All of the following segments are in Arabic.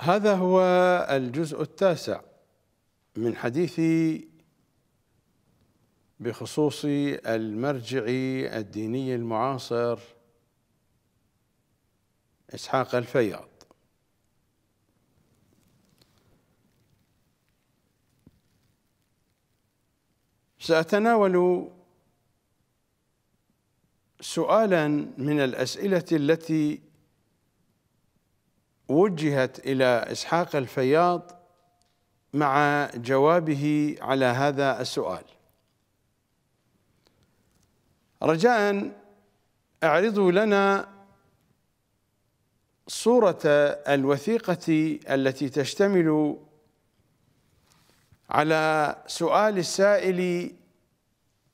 هذا هو الجزء التاسع من حديثي بخصوص المرجع الديني المعاصر اسحاق الفياض ساتناول سؤالا من الاسئله التي وجهت إلى إسحاق الفياض مع جوابه على هذا السؤال رجاء اعرضوا لنا صورة الوثيقة التي تشتمل على سؤال السائل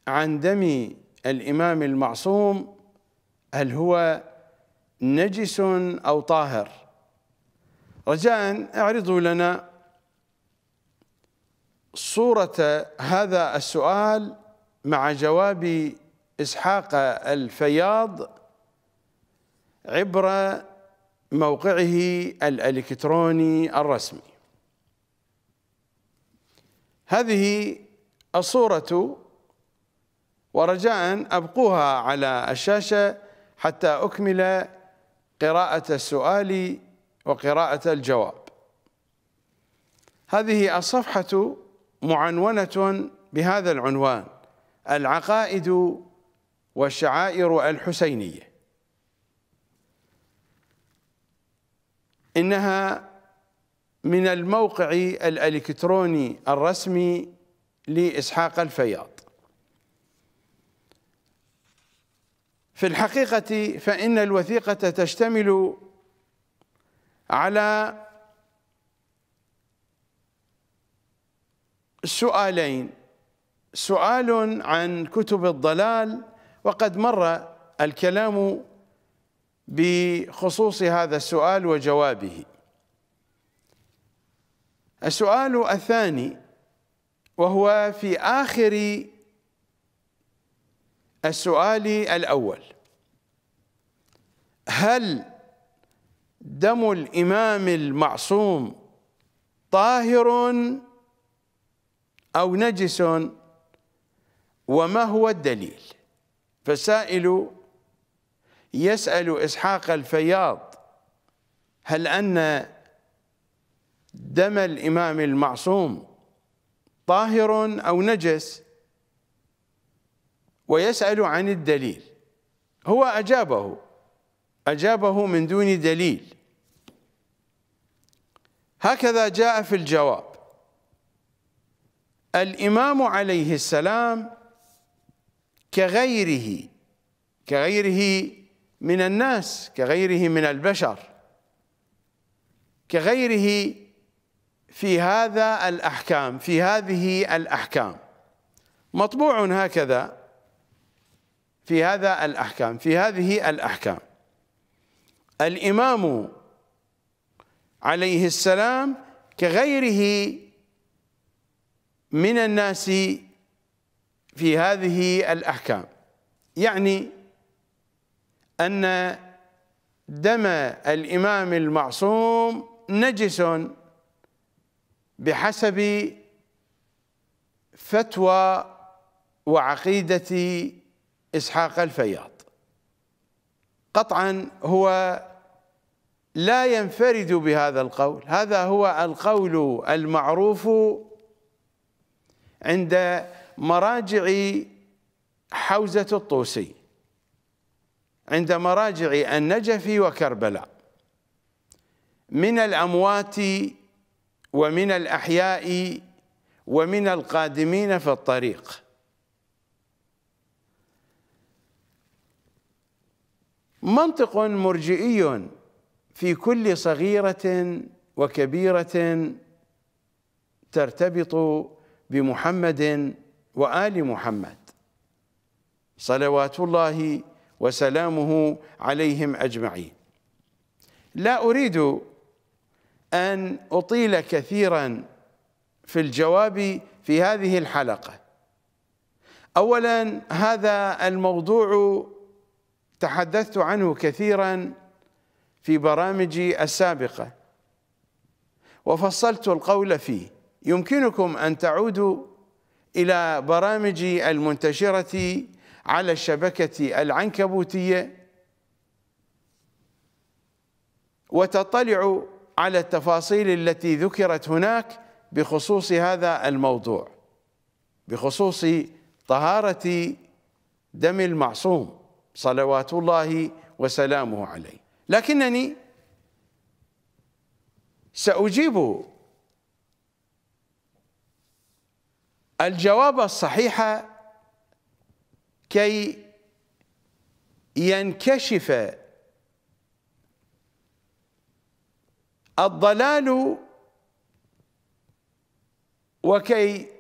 عن دم الإمام المعصوم هل هو نجس أو طاهر رجاء اعرضوا لنا صورة هذا السؤال مع جواب إسحاق الفياض عبر موقعه الإلكتروني الرسمي هذه الصورة ورجاء أبقوها على الشاشة حتى أكمل قراءة السؤال وقراءة الجواب هذه الصفحة معنونة بهذا العنوان العقائد والشعائر الحسينية إنها من الموقع الإلكتروني الرسمي لإسحاق الفياض في الحقيقة فإن الوثيقة تشتمل على سؤالين سؤال عن كتب الضلال وقد مر الكلام بخصوص هذا السؤال وجوابه السؤال الثاني وهو في آخر السؤال الأول هل دم الإمام المعصوم طاهر أو نجس وما هو الدليل فسائل يسأل إسحاق الفياض هل أن دم الإمام المعصوم طاهر أو نجس ويسأل عن الدليل هو أجابه أجابه من دون دليل هكذا جاء في الجواب الإمام عليه السلام كغيره كغيره من الناس كغيره من البشر كغيره في هذا الأحكام في هذه الأحكام مطبوع هكذا في هذا الأحكام في هذه الأحكام الإمام عليه السلام كغيره من الناس في هذه الأحكام يعني أن دم الإمام المعصوم نجس بحسب فتوى وعقيدة إسحاق الفياض قطعا هو لا ينفرد بهذا القول هذا هو القول المعروف عند مراجع حوزة الطوسي عند مراجع النجف وكربلاء من الأموات ومن الأحياء ومن القادمين في الطريق منطق مرجئي في كل صغيرة وكبيرة ترتبط بمحمد وآل محمد صلوات الله وسلامه عليهم أجمعين لا أريد أن أطيل كثيرا في الجواب في هذه الحلقة أولا هذا الموضوع تحدثت عنه كثيرا في برامجي السابقة وفصلت القول فيه يمكنكم أن تعودوا إلى برامجي المنتشرة على الشبكة العنكبوتية وتطلعوا على التفاصيل التي ذكرت هناك بخصوص هذا الموضوع بخصوص طهارة دم المعصوم صلوات الله وسلامه عليه لكنني سأجيب الجواب الصحيح كي ينكشف الضلال وكي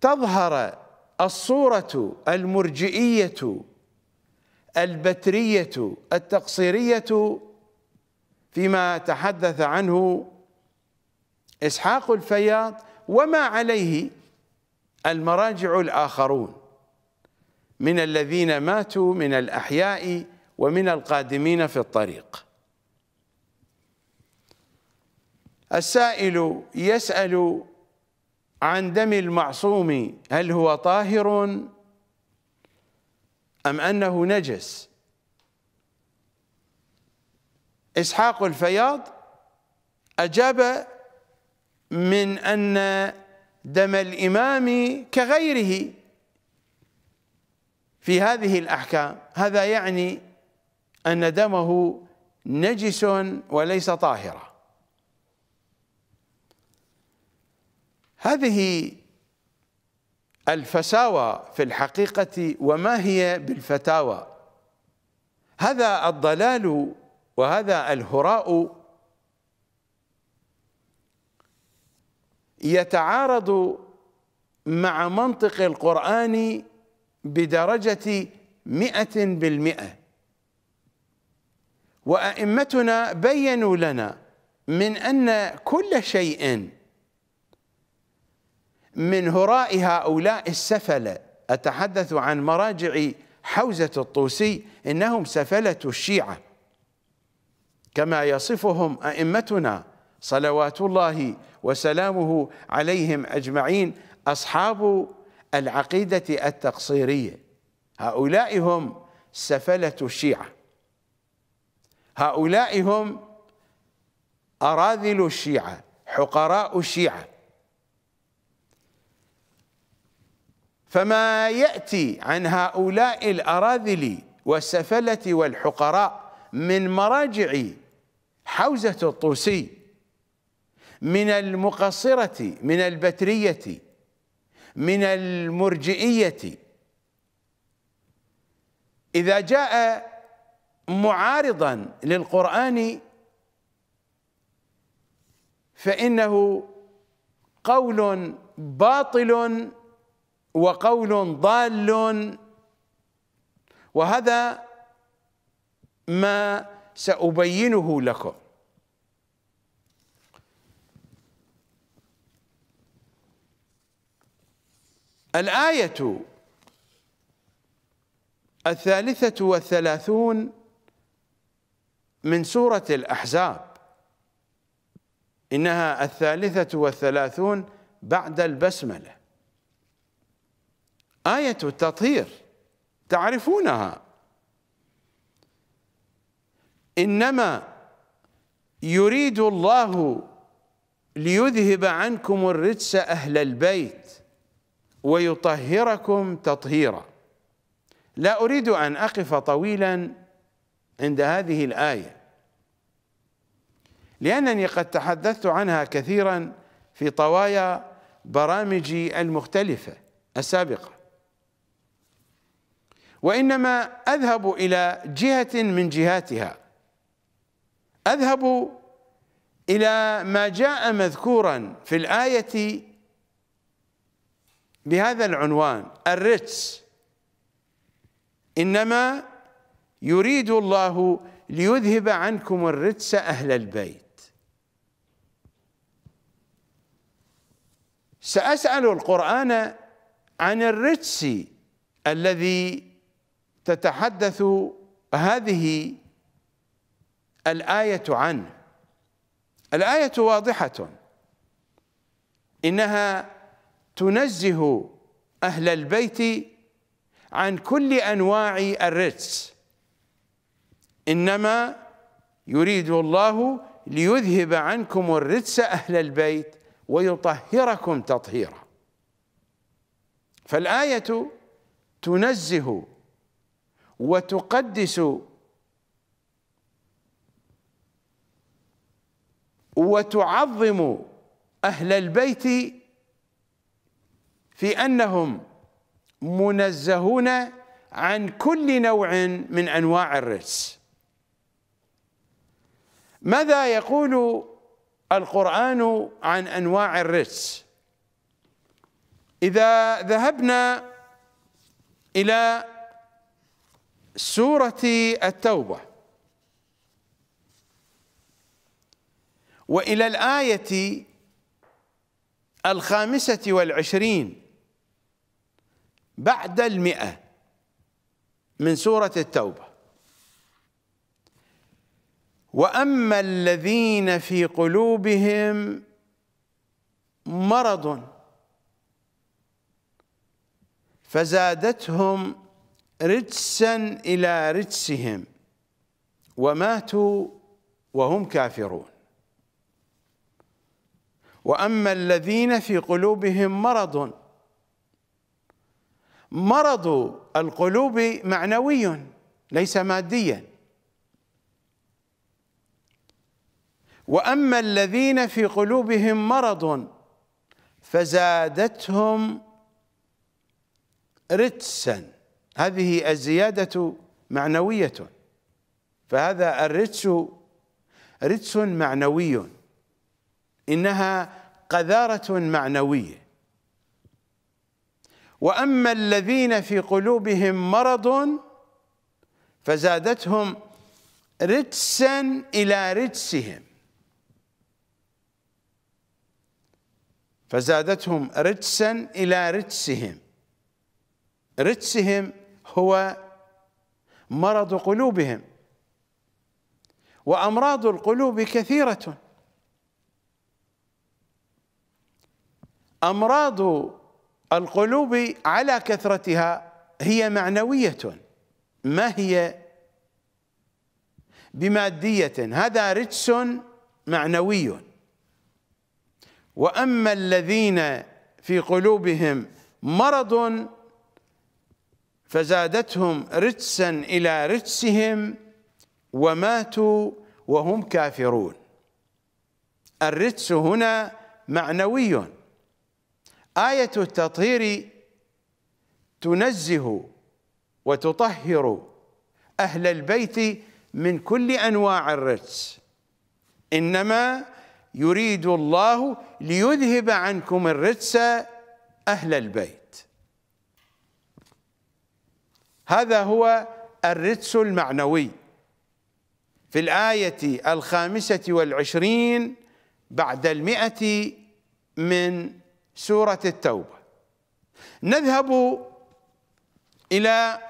تظهر الصورة المرجئية البترية التقصيرية فيما تحدث عنه إسحاق الفياض وما عليه المراجع الآخرون من الذين ماتوا من الأحياء ومن القادمين في الطريق السائل يسأل عن دم المعصوم هل هو طاهر أم أنه نجس إسحاق الفياض أجاب من أن دم الإمام كغيره في هذه الأحكام هذا يعني أن دمه نجس وليس طاهرا هذه الفساوى في الحقيقة وما هي بالفتاوى هذا الضلال وهذا الهراء يتعارض مع منطق القرآن بدرجة مئة بالمئة وأئمتنا بيّنوا لنا من أن كل شيء من هراء هؤلاء السفلة أتحدث عن مراجع حوزة الطوسي إنهم سفلة الشيعة كما يصفهم أئمتنا صلوات الله وسلامه عليهم أجمعين أصحاب العقيدة التقصيرية هؤلاء هم سفلة الشيعة هؤلاء هم أراذل الشيعة حقراء الشيعة فما يأتي عن هؤلاء الأراذل والسفلة والحقراء من مراجع حوزة الطوسي من المقصرة من البترية من المرجئية إذا جاء معارضا للقرآن فإنه قول باطل وقول ضال وهذا ما سأبينه لكم الآية الثالثة والثلاثون من سورة الأحزاب إنها الثالثة والثلاثون بعد البسملة آية التطهير تعرفونها إنما يريد الله ليذهب عنكم الرجس أهل البيت ويطهركم تطهيرا لا أريد أن أقف طويلا عند هذه الآية لأنني قد تحدثت عنها كثيرا في طوايا برامجي المختلفة السابقة وإنما أذهب إلى جهة من جهاتها أذهب إلى ما جاء مذكورا في الآية بهذا العنوان الرتس إنما يريد الله ليذهب عنكم الرجس أهل البيت سأسأل القرآن عن الرجس الذي تتحدث هذه الآية عنه الآية واضحة إنها تنزه أهل البيت عن كل أنواع الرجس إنما يريد الله ليذهب عنكم الرجس أهل البيت ويطهركم تطهيرا فالآية تنزه وتقدس وتعظم أهل البيت في أنهم منزهون عن كل نوع من أنواع الرجس ماذا يقول القرآن عن أنواع الرجس إذا ذهبنا إلى سورة التوبة وإلى الآية الخامسة والعشرين بعد المئة من سورة التوبة وأما الذين في قلوبهم مرض فزادتهم رجسا إلى رجسهم وماتوا وهم كافرون واما الذين في قلوبهم مرض مرض القلوب معنوي ليس ماديا واما الذين في قلوبهم مرض فزادتهم رجسا هذه الزياده معنويه فهذا الرجس رجس معنوي إنها قذارة معنوية وأما الذين في قلوبهم مرض فزادتهم رجسا إلى رجسهم فزادتهم رجسا إلى رجسهم رجسهم هو مرض قلوبهم وأمراض القلوب كثيرة أمراض القلوب على كثرتها هي معنوية ما هي بمادية هذا رجس معنوي وأما الذين في قلوبهم مرض فزادتهم رجسا إلى رجسهم وماتوا وهم كافرون الرجس هنا معنوي آية التطهير تنزه وتطهر أهل البيت من كل أنواع الرجس إنما يريد الله ليذهب عنكم الرجس أهل البيت هذا هو الرجس المعنوي في الآية الخامسة والعشرين بعد المئة من سورة التوبة نذهب إلى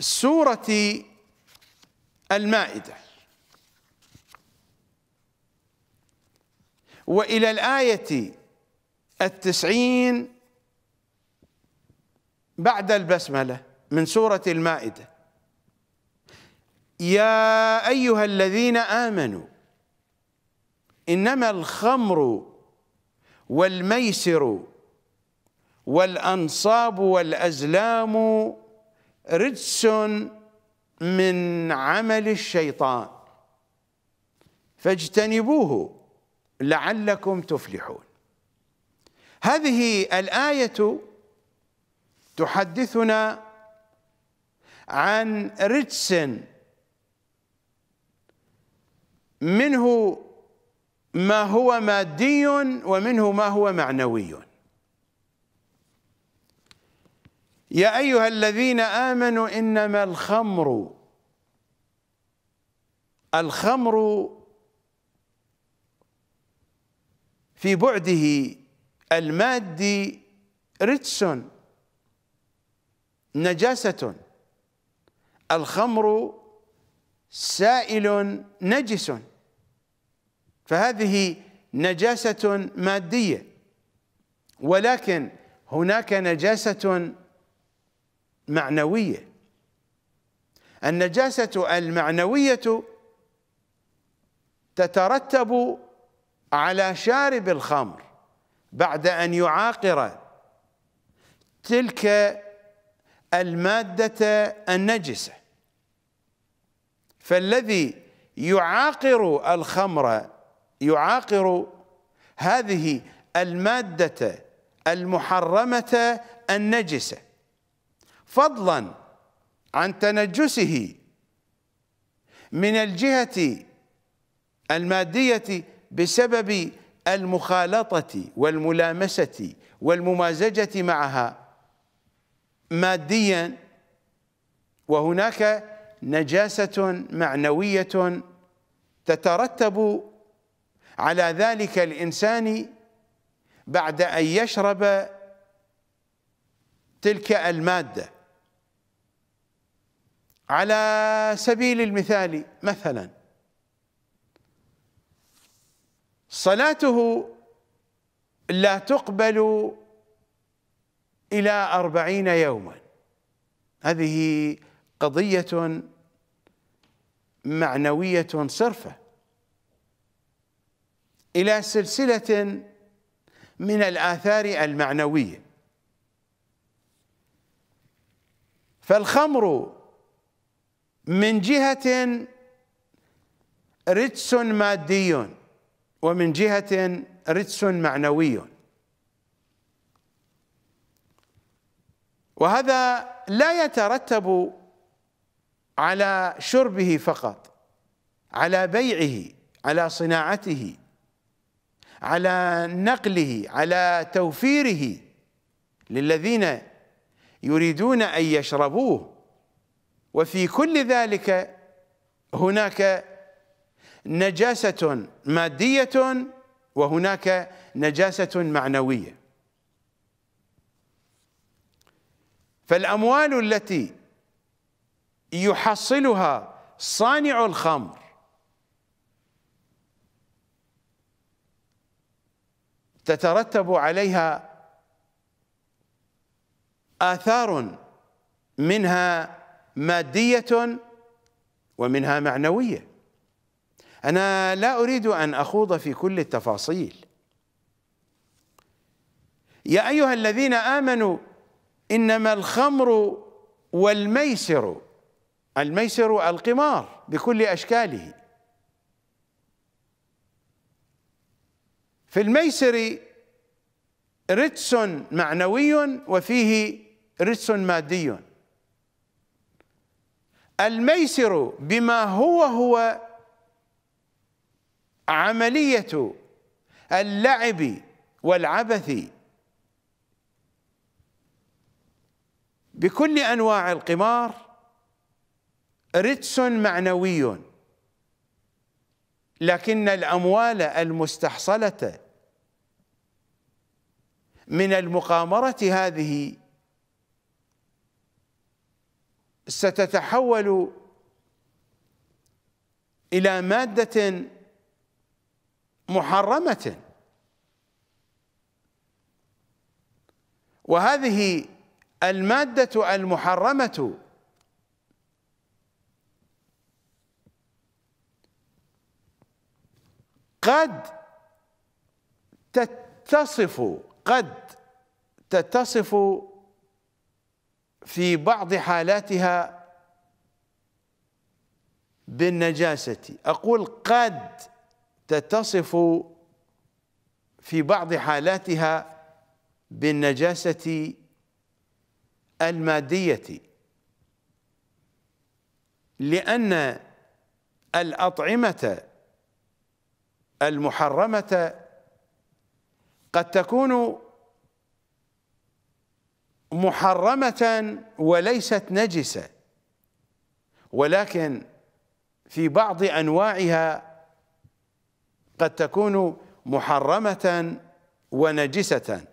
سورة المائدة وإلى الآية التسعين بعد البسملة من سورة المائدة يا أيها الذين آمنوا إنما الخمر والميسر والأنصاب والأزلام رجس من عمل الشيطان فاجتنبوه لعلكم تفلحون هذه الآية تحدثنا عن رجس منه ما هو مادي ومنه ما هو معنوي يا أيها الذين آمنوا إنما الخمر الخمر في بعده المادي رجس نجاسة الخمر سائل نجس فهذه نجاسة مادية ولكن هناك نجاسة معنوية النجاسة المعنوية تترتب على شارب الخمر بعد أن يعاقر تلك المادة النجسة فالذي يعاقر الخمر يعاقر هذه المادة المحرمة النجسة فضلا عن تنجسه من الجهة المادية بسبب المخالطة والملامسة والممازجة معها ماديا وهناك نجاسة معنوية تترتب على ذلك الإنسان بعد أن يشرب تلك المادة على سبيل المثال مثلا صلاته لا تقبل إلى أربعين يوما هذه قضية معنوية صرفة إلى سلسلة من الآثار المعنوية فالخمر من جهة رجس مادي ومن جهة رجس معنوي وهذا لا يترتب على شربه فقط على بيعه على صناعته على نقله على توفيره للذين يريدون ان يشربوه وفي كل ذلك هناك نجاسه ماديه وهناك نجاسه معنويه فالاموال التي يحصلها صانع الخمر تترتب عليها آثار منها مادية ومنها معنوية أنا لا أريد أن أخوض في كل التفاصيل يا أيها الذين آمنوا إنما الخمر والميسر الميسر القمار بكل أشكاله في الميسر رجس معنوي وفيه رجس مادي الميسر بما هو هو عملية اللعب والعبث بكل أنواع القمار رجس معنوي لكن الأموال المستحصلة من المقامرة هذه ستتحول إلى مادة محرمة وهذه المادة المحرمة قد تتصف قد تتصف في بعض حالاتها بالنجاسة أقول قد تتصف في بعض حالاتها بالنجاسة المادية لأن الأطعمة المحرمة قد تكون محرمة وليست نجسة ولكن في بعض أنواعها قد تكون محرمة ونجسة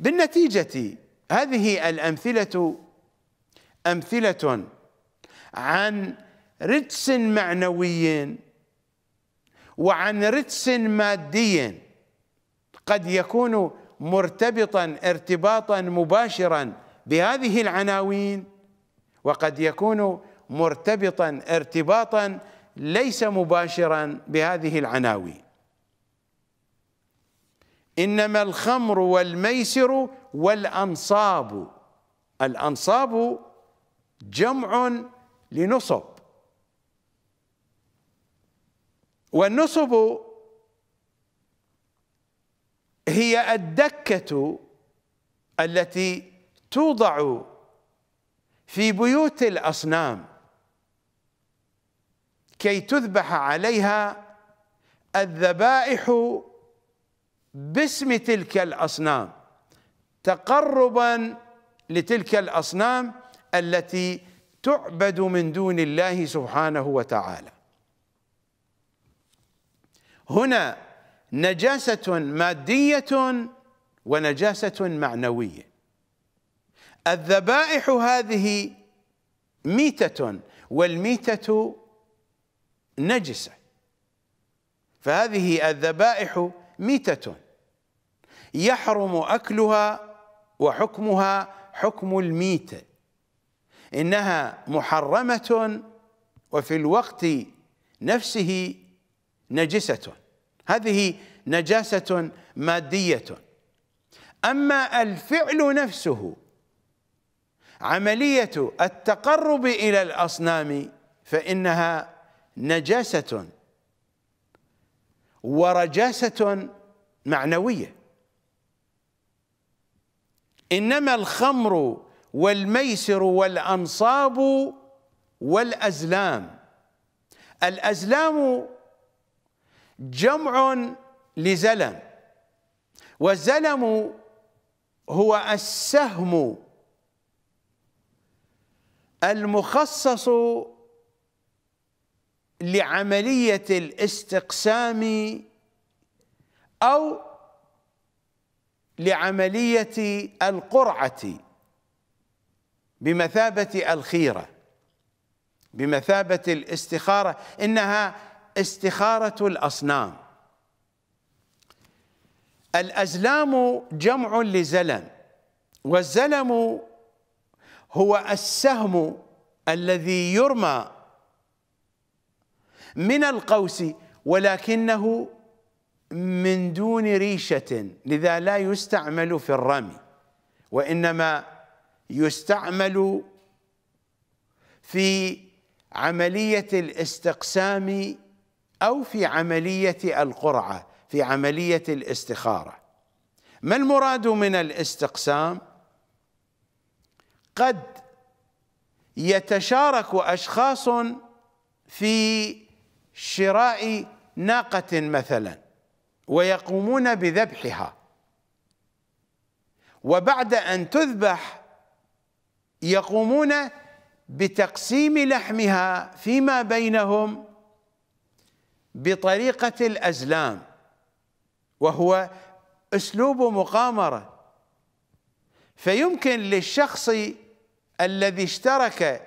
بالنتيجة هذه الأمثلة أمثلة عن رجس معنوي وعن رجس مادي قد يكون مرتبطا ارتباطا مباشرا بهذه العناوين وقد يكون مرتبطا ارتباطا ليس مباشرا بهذه العناوين انما الخمر والميسر والانصاب الانصاب جمع لنصب والنصب هي الدكة التي توضع في بيوت الأصنام كي تذبح عليها الذبائح باسم تلك الأصنام تقربا لتلك الأصنام التي تعبد من دون الله سبحانه وتعالى هنا نجاسة مادية ونجاسة معنوية الذبائح هذه ميتة والميتة نجسة فهذه الذبائح ميتة يحرم أكلها وحكمها حكم الميتة إنها محرمة وفي الوقت نفسه نجسة هذه نجاسة مادية أما الفعل نفسه عملية التقرب إلى الأصنام فإنها نجاسة ورجاسة معنوية إنما الخمر والميسر والأنصاب والأزلام الأزلام جمع لزلم والزلم هو السهم المخصص لعملية الاستقسام أو لعملية القرعة بمثابة الخيرة بمثابة الاستخارة إنها استخارة الأصنام الأزلام جمع لزلم والزلم هو السهم الذي يرمى من القوس ولكنه من دون ريشة لذا لا يستعمل في الرمي وإنما يستعمل في عملية الاستقسام أو في عملية القرعة في عملية الاستخارة ما المراد من الاستقسام قد يتشارك أشخاص في شراء ناقة مثلا ويقومون بذبحها وبعد أن تذبح يقومون بتقسيم لحمها فيما بينهم بطريقة الأزلام وهو أسلوب مقامرة فيمكن للشخص الذي اشترك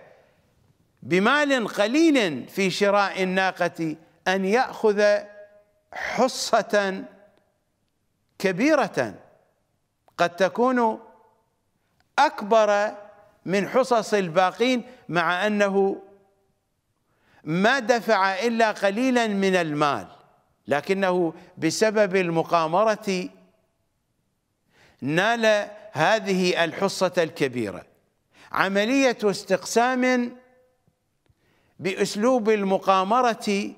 بمال قليل في شراء الناقة أن يأخذ حصة كبيرة قد تكون أكبر من حصص الباقين مع أنه ما دفع إلا قليلا من المال لكنه بسبب المقامرة نال هذه الحصة الكبيرة عملية استقسام بأسلوب المقامرة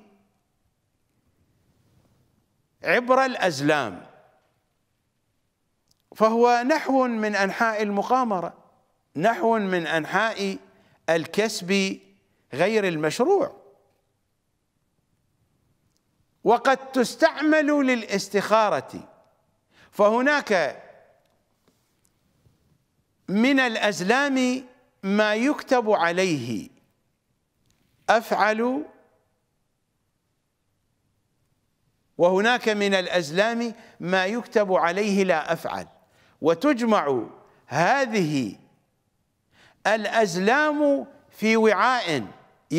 عبر الأزلام فهو نحو من أنحاء المقامرة نحو من أنحاء الكسب غير المشروع وقد تستعمل للاستخاره فهناك من الازلام ما يكتب عليه افعل وهناك من الازلام ما يكتب عليه لا افعل وتجمع هذه الازلام في وعاء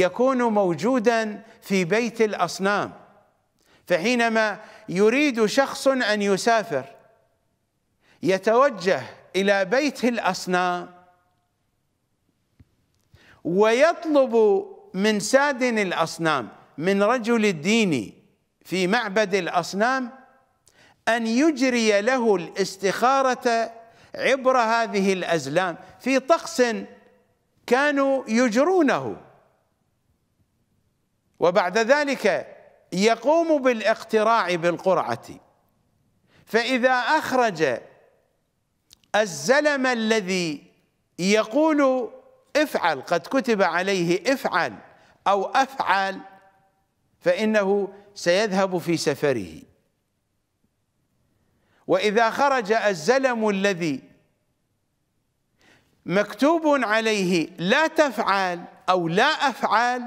يكون موجودا في بيت الاصنام فحينما يريد شخص ان يسافر يتوجه الى بيت الاصنام ويطلب من سادن الاصنام من رجل الدين في معبد الاصنام ان يجري له الاستخاره عبر هذه الازلام في طقس كانوا يجرونه وبعد ذلك يقوم بالاقتراع بالقرعة فإذا أخرج الزلم الذي يقول افعل قد كتب عليه افعل أو أفعل فإنه سيذهب في سفره وإذا خرج الزلم الذي مكتوب عليه لا تفعل أو لا أفعل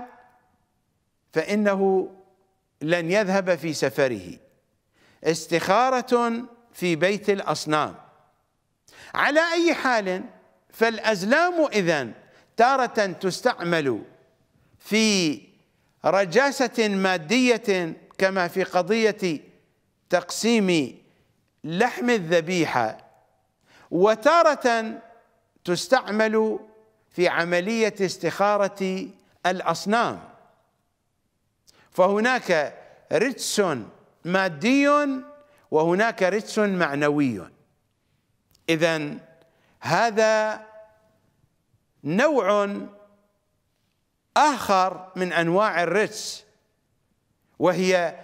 فإنه لن يذهب في سفره استخارة في بيت الأصنام على أي حال فالأزلام إذن تارة تستعمل في رجاسة مادية كما في قضية تقسيم لحم الذبيحة وتارة تستعمل في عملية استخارة الأصنام فهناك رجس مادي وهناك رجس معنوي اذا هذا نوع اخر من انواع الرجس وهي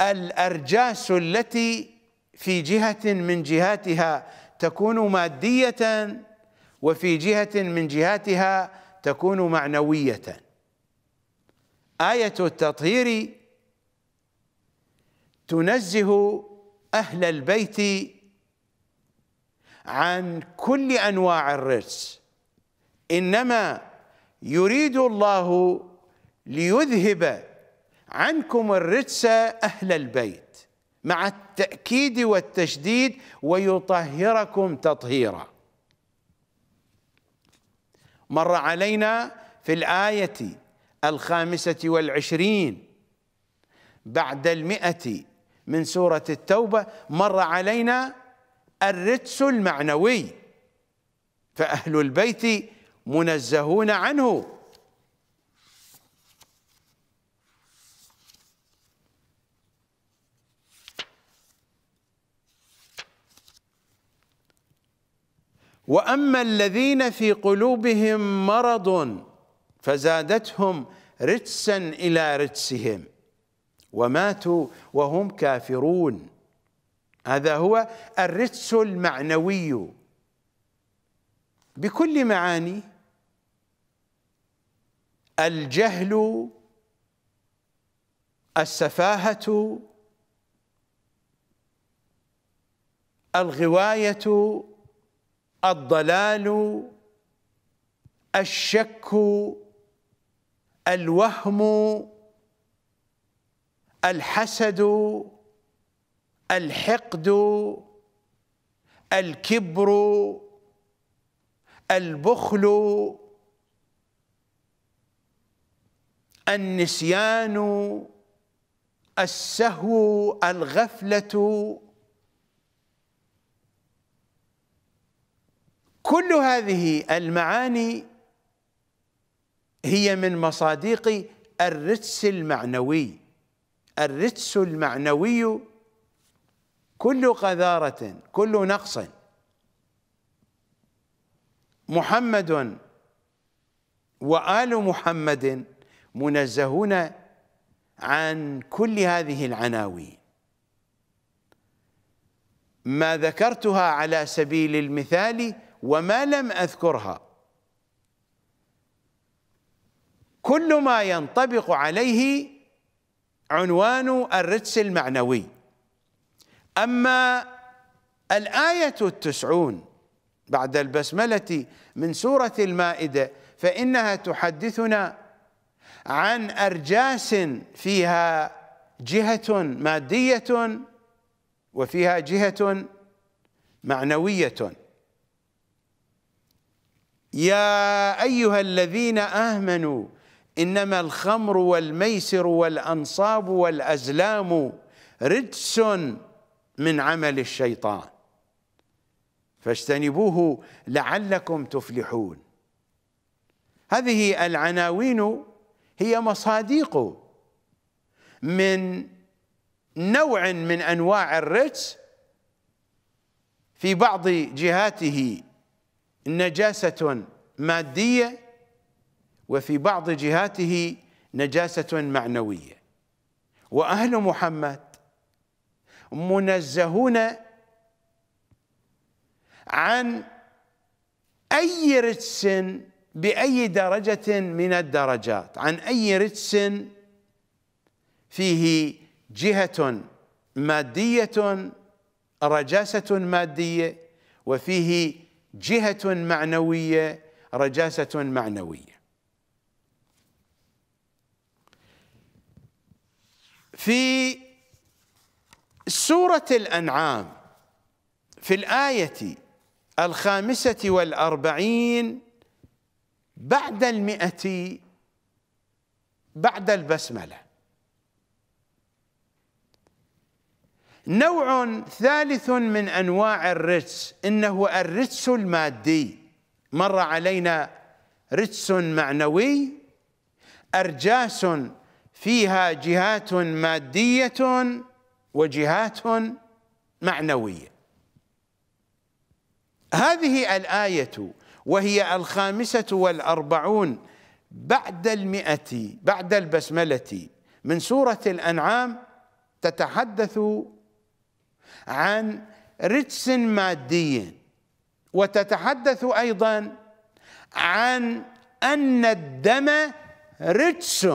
الارجاس التي في جهه من جهاتها تكون ماديه وفي جهه من جهاتها تكون معنويه آية التطهير تنزه أهل البيت عن كل أنواع الرجس إنما يريد الله ليذهب عنكم الرجس أهل البيت مع التأكيد والتشديد ويطهركم تطهيرا مر علينا في الآية الخامسة والعشرين بعد المئة من سورة التوبة مر علينا الرجس المعنوي فأهل البيت منزهون عنه واما الذين في قلوبهم مرض فزادتهم رجسا إلى رجسهم وماتوا وهم كافرون هذا هو الرجس المعنوي بكل معاني الجهل السفاهة الغواية الضلال الشك الوهم الحسد الحقد الكبر البخل النسيان السهو الغفله كل هذه المعاني هي من مصادق الرتس المعنوي الرتس المعنوي كل قذارة كل نقص محمد وآل محمد منزهون عن كل هذه العناوين ما ذكرتها على سبيل المثال وما لم أذكرها كل ما ينطبق عليه عنوان الرجس المعنوي أما الآية التسعون بعد البسملة من سورة المائدة فإنها تحدثنا عن أرجاس فيها جهة مادية وفيها جهة معنوية يا أيها الذين آمنوا إنما الخمر والميسر والأنصاب والأزلام رجس من عمل الشيطان فاجتنبوه لعلكم تفلحون هذه العناوين هي مصاديق من نوع من انواع الرجس في بعض جهاته نجاسه ماديه وفي بعض جهاته نجاسة معنوية وأهل محمد منزهون عن أي رجس بأي درجة من الدرجات عن أي رجس فيه جهة مادية رجاسة مادية وفيه جهة معنوية رجاسة معنوية في سورة الأنعام في الآية الخامسة والأربعين بعد المئة بعد البسملة نوع ثالث من أنواع الرجس إنه الرجس المادي مر علينا رجس معنوي أرجاس فيها جهات مادية وجهات معنوية هذه الآية وهي الخامسة والأربعون بعد المئة بعد البسملة من سورة الأنعام تتحدث عن رجس مادي وتتحدث أيضا عن أن الدم رجس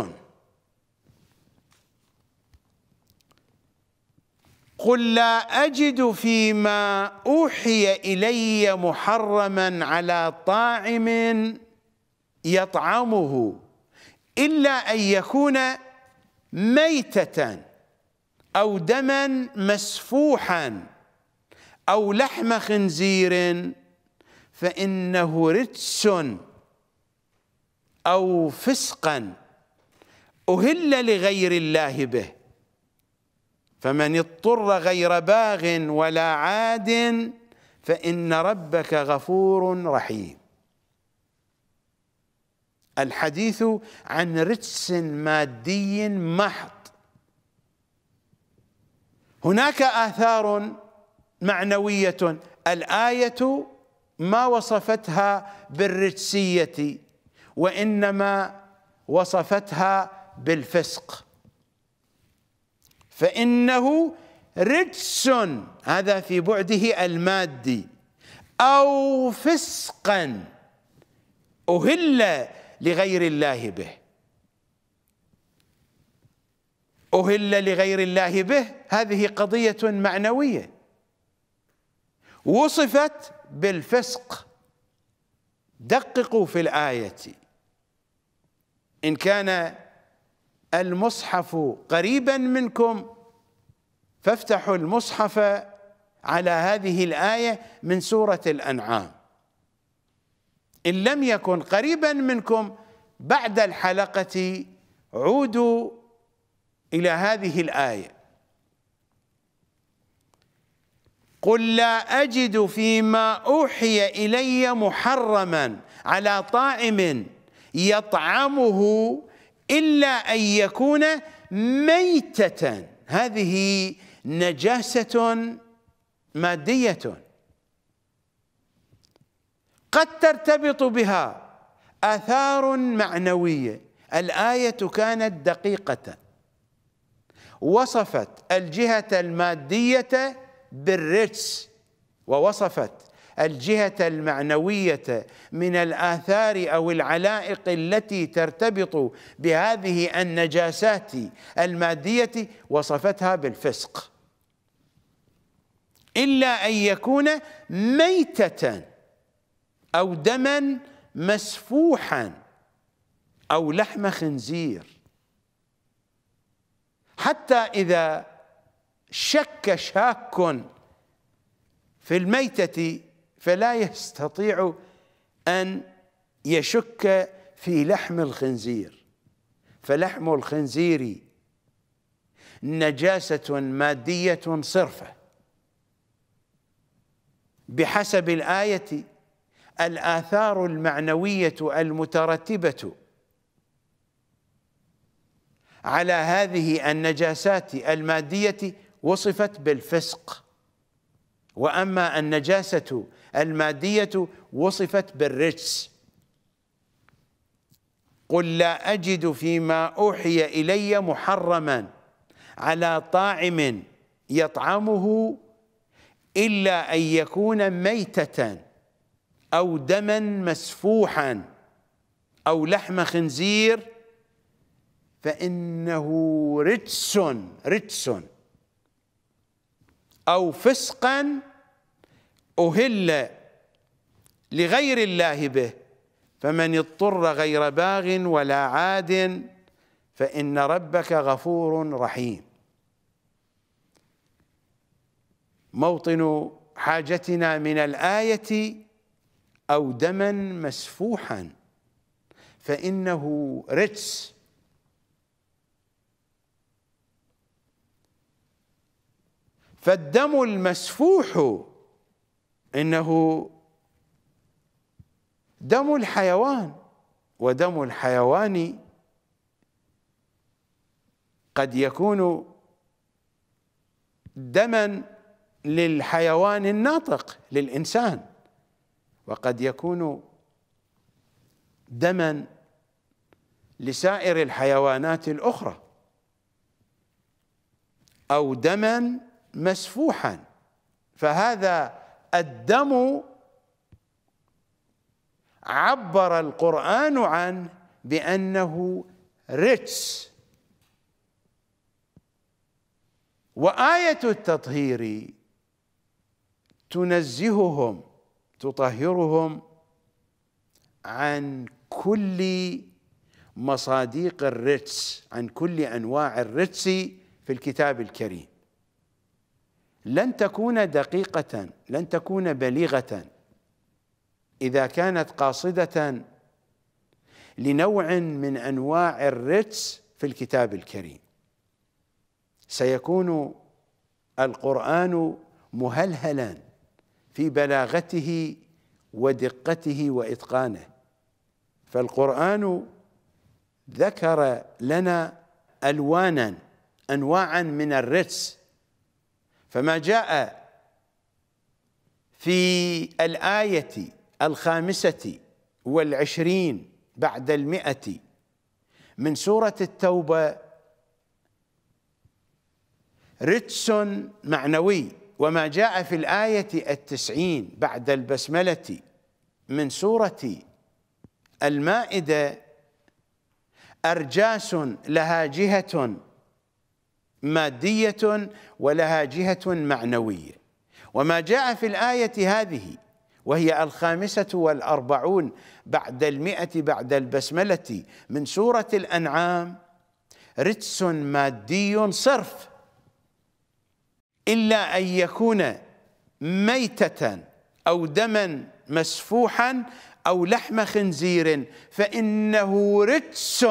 قل لا أجد فيما أوحي إلي محرما على طاعم يطعمه إلا أن يكون ميتة أو دما مسفوحا أو لحم خنزير فإنه رجس أو فسقا أهل لغير الله به فمن اضطر غير باغ ولا عاد فإن ربك غفور رحيم الحديث عن رجس مادي محض هناك آثار معنوية الآية ما وصفتها بالرجسية وإنما وصفتها بالفسق فإنه رجس هذا في بعده المادي أو فسقا أهل لغير الله به أهل لغير الله به هذه قضية معنوية وصفت بالفسق دققوا في الآية إن كان المصحف قريبا منكم فافتحوا المصحف على هذه الآية من سورة الأنعام إن لم يكن قريبا منكم بعد الحلقة عودوا إلى هذه الآية قل لا أجد فيما أوحي إلي محرما على طاعم يطعمه إلا أن يكون ميتة هذه نجاسة مادية قد ترتبط بها آثار معنوية الآية كانت دقيقة وصفت الجهة المادية بالرجس ووصفت الجهة المعنوية من الآثار أو العلائق التي ترتبط بهذه النجاسات المادية وصفتها بالفسق إلا أن يكون ميتة أو دما مسفوحا أو لحم خنزير حتى إذا شك شاك في الميتة فلا يستطيع أن يشك في لحم الخنزير فلحم الخنزير نجاسة مادية صرفة بحسب الآية الآثار المعنوية المترتبة على هذه النجاسات المادية وصفت بالفسق وأما النجاسة المادية وصفت بالرجس قل لا أجد فيما أوحي إلي محرما على طاعم يطعمه إلا أن يكون ميتة أو دما مسفوحا أو لحم خنزير فإنه رجس رجس أو فسقا أهل لغير الله به فمن اضطر غير باغ ولا عاد فإن ربك غفور رحيم موطن حاجتنا من الآية أو دما مسفوحا فإنه رجس فالدم المسفوح إنه دم الحيوان ودم الحيوان قد يكون دما للحيوان الناطق للإنسان وقد يكون دما لسائر الحيوانات الأخرى أو دما مسفوحا فهذا الدم عبر القرآن عنه بأنه رجس وآية التطهير تنزههم تطهرهم عن كل مصاديق الرجس عن كل أنواع الرجس في الكتاب الكريم لن تكون دقيقة لن تكون بليغة إذا كانت قاصدة لنوع من أنواع الرتس في الكتاب الكريم سيكون القرآن مهلهلا في بلاغته ودقته وإتقانه فالقرآن ذكر لنا ألوانا أنواعا من الرتس فما جاء في الآية الخامسة والعشرين بعد المئة من سورة التوبة رتس معنوي وما جاء في الآية التسعين بعد البسملة من سورة المائدة أرجاس لها جهة مادية ولها جهة معنوية وما جاء في الآية هذه وهي الخامسة والأربعون بعد المئة بعد البسملة من سورة الأنعام رجس مادي صرف إلا أن يكون ميتة أو دما مسفوحا أو لحم خنزير فإنه رجس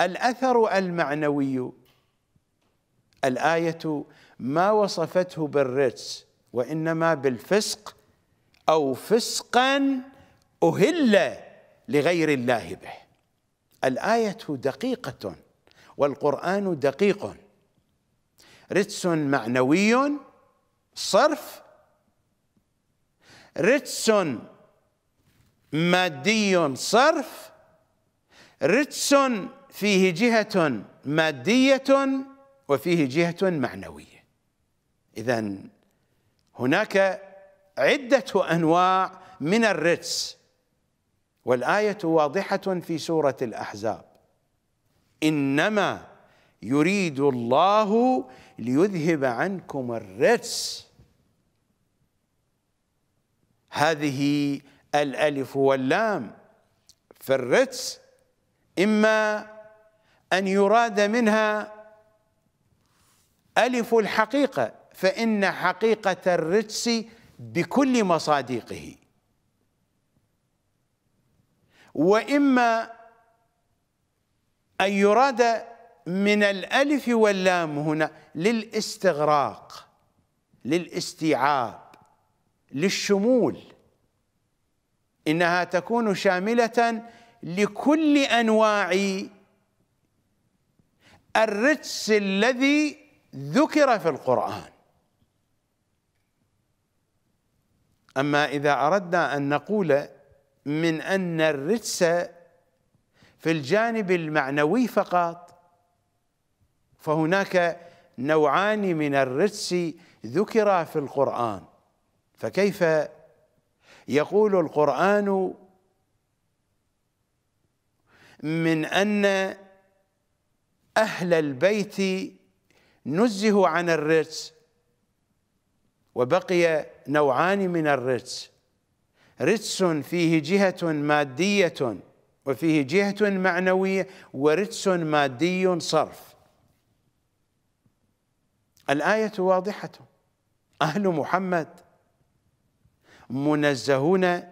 الأثر المعنوي الآية ما وصفته بالرجس وإنما بالفسق أو فسقا أهل لغير الله به الآية دقيقة والقرآن دقيق رجس معنوي صرف رجس مادي صرف رجس فيه جهة مادية وفيه جهة معنوية إذا هناك عدة أنواع من الرجس والآية واضحة في سورة الأحزاب إنما يريد الله ليذهب عنكم الرجس هذه الألف واللام في الرجس إما أن يراد منها ألف الحقيقة فإن حقيقة الرجس بكل مصادقه وإما أن يراد من الألف واللام هنا للاستغراق للاستيعاب للشمول إنها تكون شاملة لكل أنواع الرجس الذي ذكر في القرآن أما إذا أردنا أن نقول من أن الرجس في الجانب المعنوي فقط فهناك نوعان من الرجس ذكرا في القرآن فكيف يقول القرآن من أن أهل البيت نزهوا عن الرجس وبقي نوعان من الرجس رجس فيه جهة مادية وفيه جهة معنوية ورجس مادي صرف الآية واضحة أهل محمد منزهون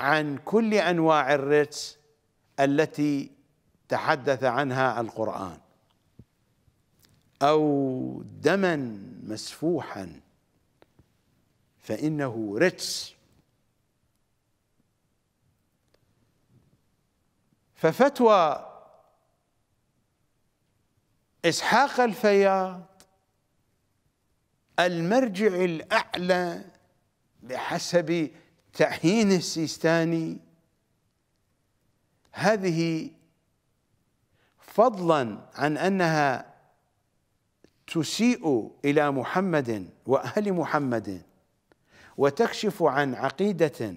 عن كل أنواع الرجس التي تحدث عنها القرآن أو دما مسفوحا فإنه رجس ففتوى إسحاق الفياض المرجع الأعلى بحسب تعيين السيستاني هذه فضلا عن أنها تسيء الى محمد واهل محمد وتكشف عن عقيده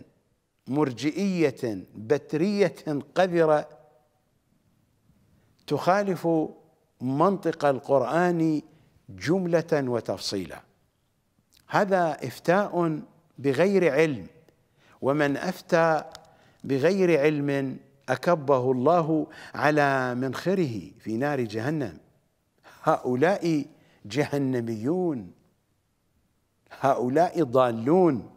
مرجئيه بتريه قذره تخالف منطق القران جمله وتفصيلا هذا افتاء بغير علم ومن افتى بغير علم اكبه الله على منخره في نار جهنم هؤلاء جهنميون هؤلاء ضالون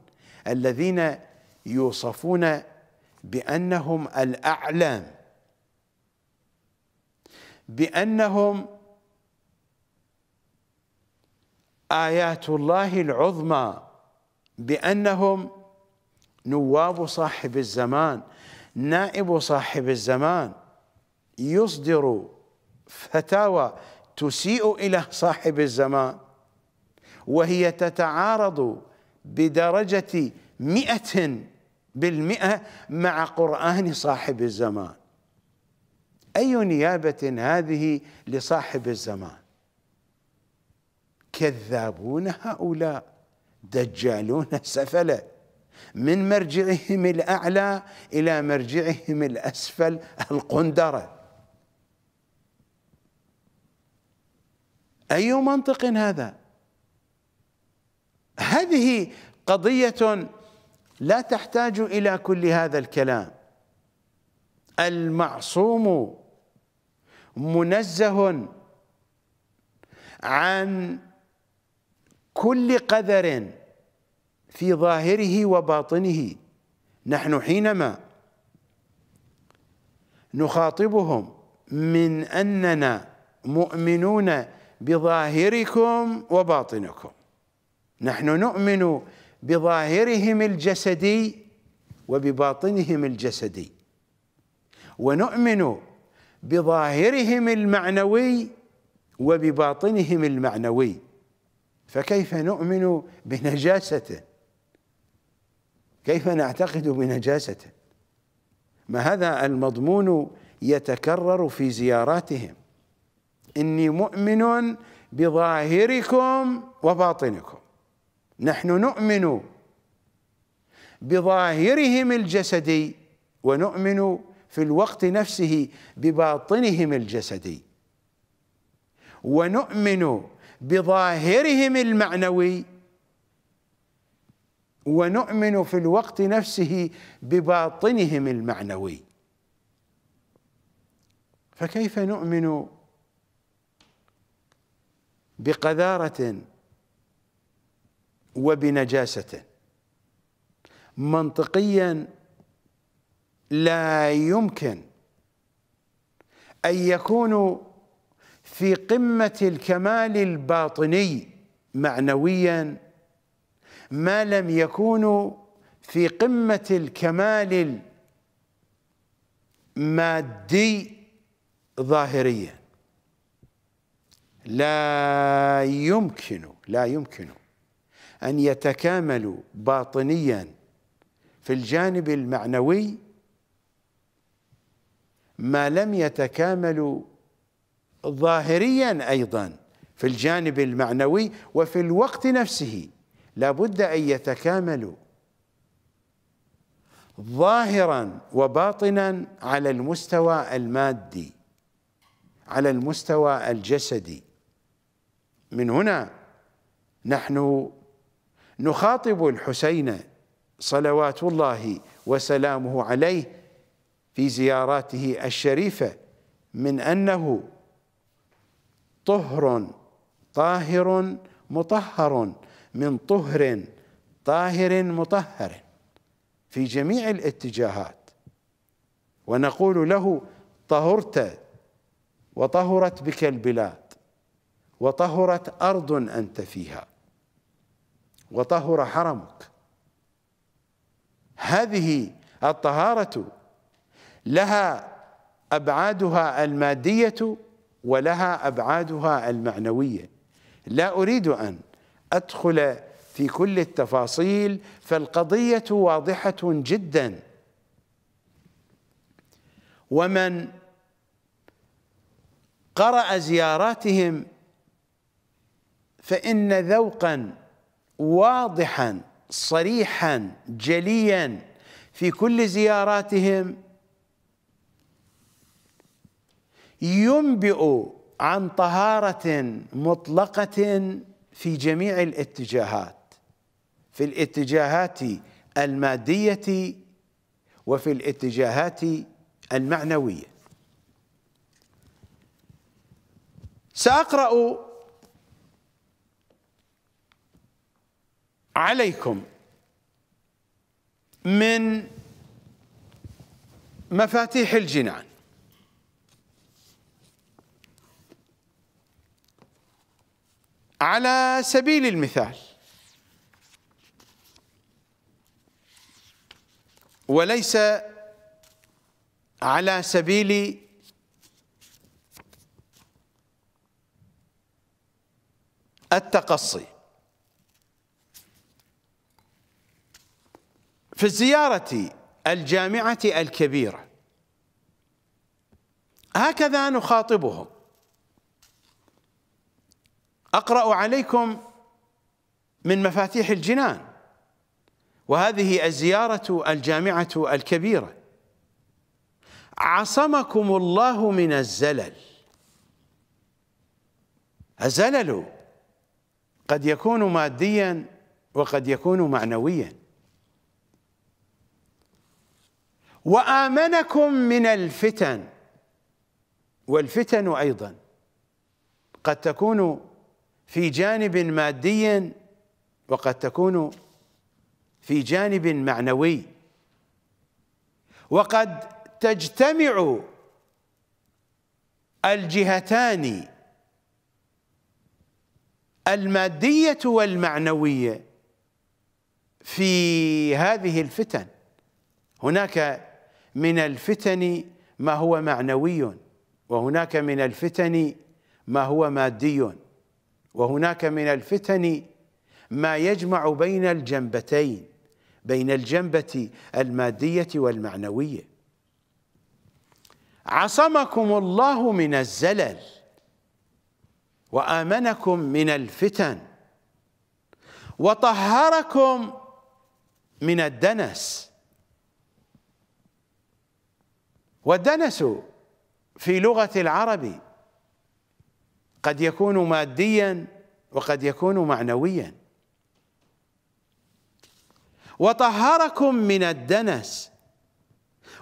الذين يوصفون بانهم الاعلم بانهم ايات الله العظمى بانهم نواب صاحب الزمان نائب صاحب الزمان يصدر فتاوى تسيء إلى صاحب الزمان وهي تتعارض بدرجة مئة بالمئة مع قرآن صاحب الزمان أي نيابة هذه لصاحب الزمان كذابون هؤلاء دجالون سفلة من مرجعهم الأعلى إلى مرجعهم الأسفل القندرة أي منطق هذا هذه قضية لا تحتاج إلى كل هذا الكلام المعصوم منزه عن كل قدر في ظاهره وباطنه نحن حينما نخاطبهم من اننا مؤمنون بظاهركم وباطنكم نحن نؤمن بظاهرهم الجسدي وبباطنهم الجسدي ونؤمن بظاهرهم المعنوي وبباطنهم المعنوي فكيف نؤمن بنجاسته كيف نعتقد بنجاسته ما هذا المضمون يتكرر في زياراتهم إني مؤمن بظاهركم وباطنكم نحن نؤمن بظاهرهم الجسدي ونؤمن في الوقت نفسه بباطنهم الجسدي ونؤمن بظاهرهم المعنوي ونؤمن في الوقت نفسه بباطنهم المعنوي فكيف نؤمن بقذارة وبنجاسة منطقيا لا يمكن أن يكونوا في قمة الكمال الباطني معنويا ما لم يكونوا في قمة الكمال المادي ظاهريا لا يمكن لا يمكن أن يتكاملوا باطنيا في الجانب المعنوي ما لم يتكاملوا ظاهريا أيضا في الجانب المعنوي وفي الوقت نفسه لابد أن يتكاملوا ظاهرا وباطنا على المستوى المادي على المستوى الجسدي من هنا نحن نخاطب الحسين صلوات الله وسلامه عليه في زياراته الشريفه من انه طهر طاهر مطهر من طهر طاهر مطهر في جميع الاتجاهات ونقول له طهرت وطهرت بك البلاد وطهرت أرض أنت فيها وطهر حرمك هذه الطهارة لها أبعادها المادية ولها أبعادها المعنوية لا أريد أن أدخل في كل التفاصيل فالقضية واضحة جدا ومن قرأ زياراتهم فإن ذوقا واضحا صريحا جليا في كل زياراتهم ينبئ عن طهارة مطلقة في جميع الاتجاهات في الاتجاهات المادية وفي الاتجاهات المعنوية سأقرأ عليكم من مفاتيح الجنان على سبيل المثال وليس على سبيل التقصي في الزيارة الجامعة الكبيرة هكذا نخاطبهم أقرأ عليكم من مفاتيح الجنان وهذه الزيارة الجامعة الكبيرة عصمكم الله من الزلل الزلل قد يكون ماديا وقد يكون معنويا وآمنكم من الفتن والفتن أيضا قد تكون في جانب مادي وقد تكون في جانب معنوي وقد تجتمع الجهتان المادية والمعنوية في هذه الفتن هناك من الفتن ما هو معنوي وهناك من الفتن ما هو مادي وهناك من الفتن ما يجمع بين الجنبتين بين الجنبة المادية والمعنوية عصمكم الله من الزلل وآمنكم من الفتن وطهركم من الدنس والدنس في لغة العرب قد يكون ماديا وقد يكون معنويا وطهركم من الدنس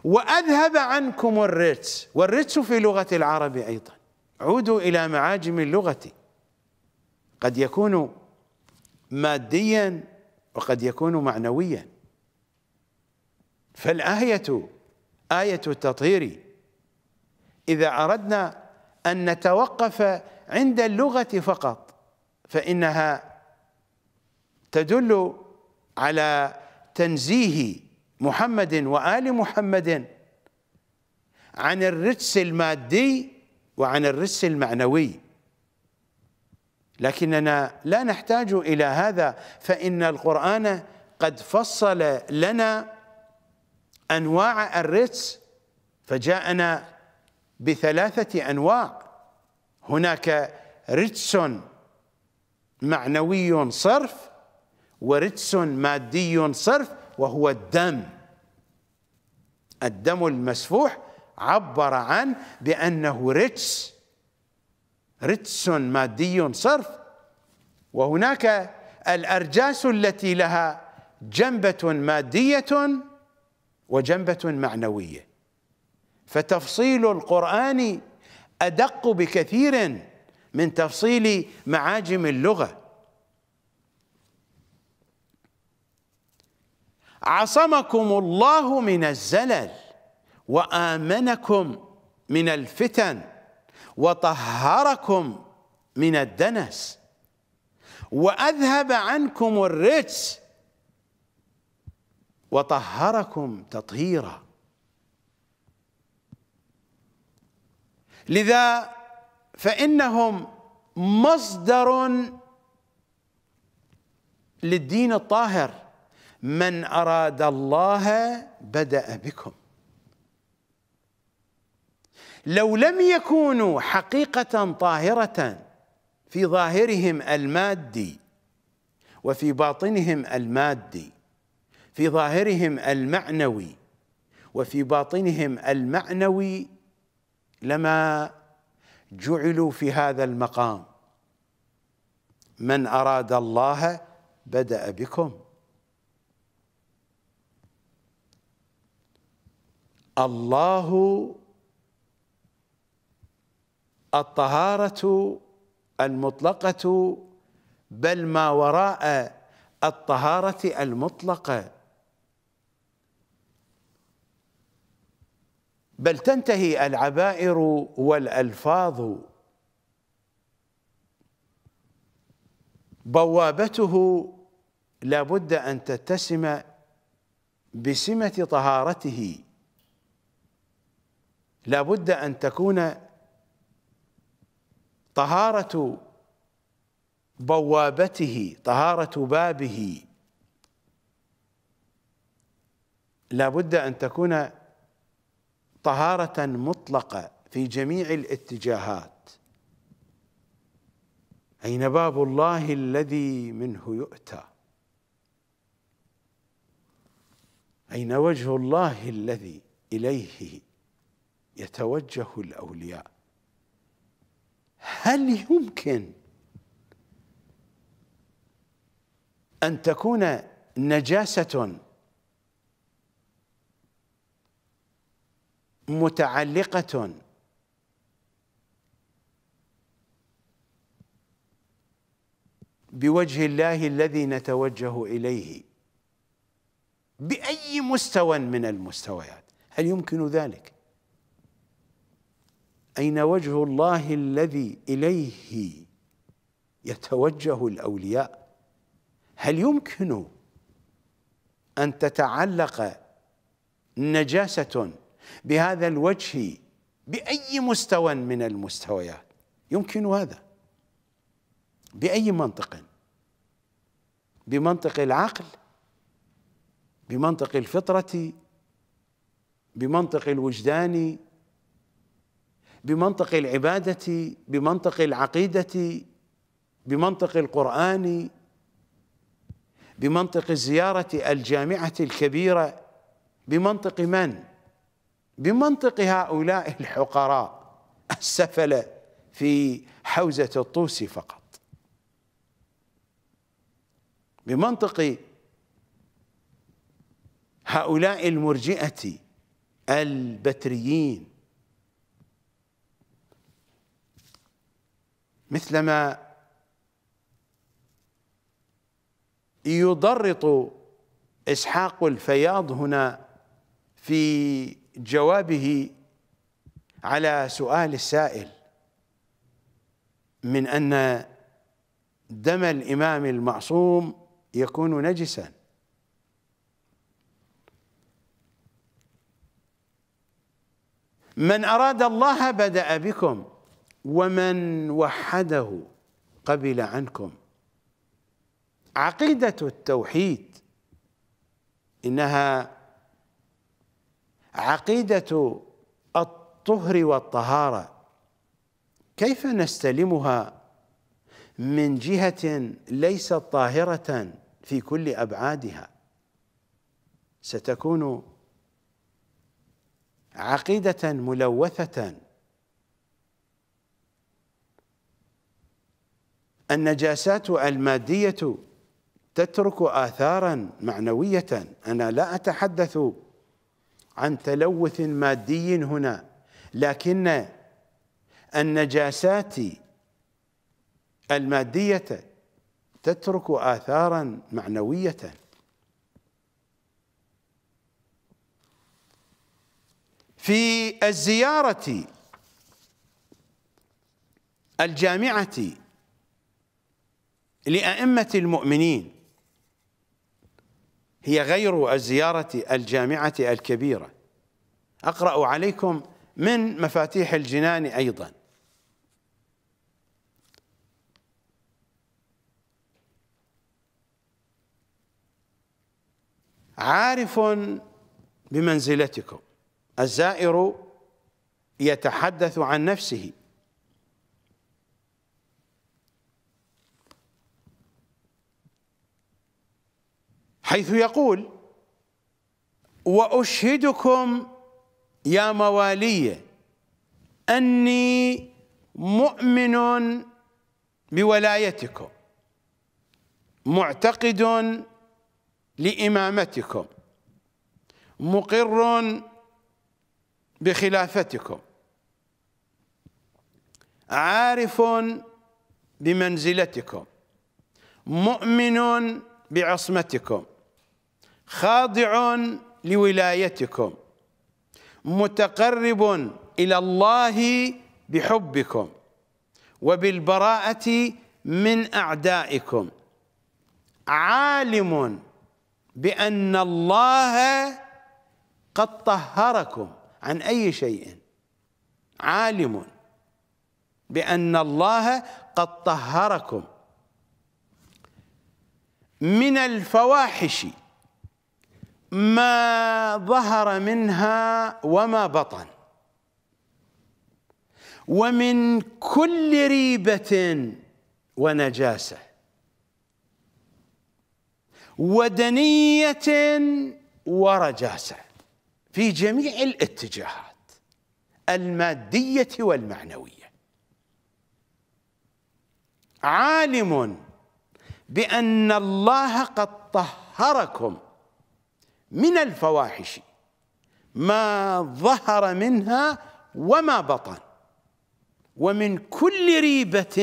وأذهب عنكم الرجس والرجس في لغة العرب أيضا عودوا إلى معاجم اللغة قد يكون ماديا وقد يكون معنويا فالآية آية التطهير إذا أردنا أن نتوقف عند اللغة فقط فإنها تدل على تنزيه محمد وآل محمد عن الرجس المادي وعن الرجس المعنوي لكننا لا نحتاج إلى هذا فإن القرآن قد فصل لنا أنواع الرتس فجاءنا بثلاثة أنواع هناك رتس معنوي صرف ورتس مادي صرف وهو الدم الدم المسفوح عبر عن بأنه رتس رتس مادي صرف وهناك الأرجاس التي لها جنبة مادية وجنبة معنوية فتفصيل القرآن أدق بكثير من تفصيل معاجم اللغة عصمكم الله من الزلل وآمنكم من الفتن وطهركم من الدنس وأذهب عنكم الرجس وطهركم تطهيرا لذا فإنهم مصدر للدين الطاهر من أراد الله بدأ بكم لو لم يكونوا حقيقة طاهرة في ظاهرهم المادي وفي باطنهم المادي في ظاهرهم المعنوي وفي باطنهم المعنوي لما جعلوا في هذا المقام من اراد الله بدا بكم الله الطهاره المطلقه بل ما وراء الطهاره المطلقه بل تنتهي العبائر والألفاظ بوابته لابد أن تتسم بسمة طهارته لابد أن تكون طهارة بوابته طهارة بابه لابد أن تكون طهاره مطلقه في جميع الاتجاهات اين باب الله الذي منه يؤتى اين وجه الله الذي اليه يتوجه الاولياء هل يمكن ان تكون نجاسه متعلقة بوجه الله الذي نتوجه إليه بأي مستوى من المستويات هل يمكن ذلك؟ أين وجه الله الذي إليه يتوجه الأولياء؟ هل يمكن أن تتعلق نجاسة بهذا الوجه باي مستوى من المستويات يمكن هذا باي منطق بمنطق العقل بمنطق الفطره بمنطق الوجدان بمنطق العباده بمنطق العقيده بمنطق القران بمنطق الزياره الجامعه الكبيره بمنطق من بمنطق هؤلاء الحقراء السفلة في حوزة الطوس فقط بمنطق هؤلاء المرجئة البتريين مثلما يضرط إسحاق الفياض هنا في جوابه على سؤال السائل من أن دم الإمام المعصوم يكون نجسا من أراد الله بدأ بكم ومن وحده قبل عنكم عقيدة التوحيد إنها عقيدة الطهر والطهارة كيف نستلمها من جهة ليست طاهرة في كل أبعادها ستكون عقيدة ملوثة النجاسات المادية تترك آثارا معنوية أنا لا أتحدث عن تلوث مادي هنا لكن النجاسات المادية تترك آثارا معنوية في الزيارة الجامعة لأئمة المؤمنين هي غير الزيارة الجامعة الكبيرة أقرأ عليكم من مفاتيح الجنان أيضا عارف بمنزلتكم الزائر يتحدث عن نفسه حيث يقول واشهدكم يا موالي اني مؤمن بولايتكم معتقد لامامتكم مقر بخلافتكم عارف بمنزلتكم مؤمن بعصمتكم خاضع لولايتكم متقرب إلى الله بحبكم وبالبراءة من أعدائكم عالم بأن الله قد طهركم عن أي شيء عالم بأن الله قد طهركم من الفواحش ما ظهر منها وما بطن ومن كل ريبة ونجاسة ودنية ورجاسة في جميع الاتجاهات المادية والمعنوية عالم بأن الله قد طهركم من الفواحش ما ظهر منها وما بطن ومن كل ريبة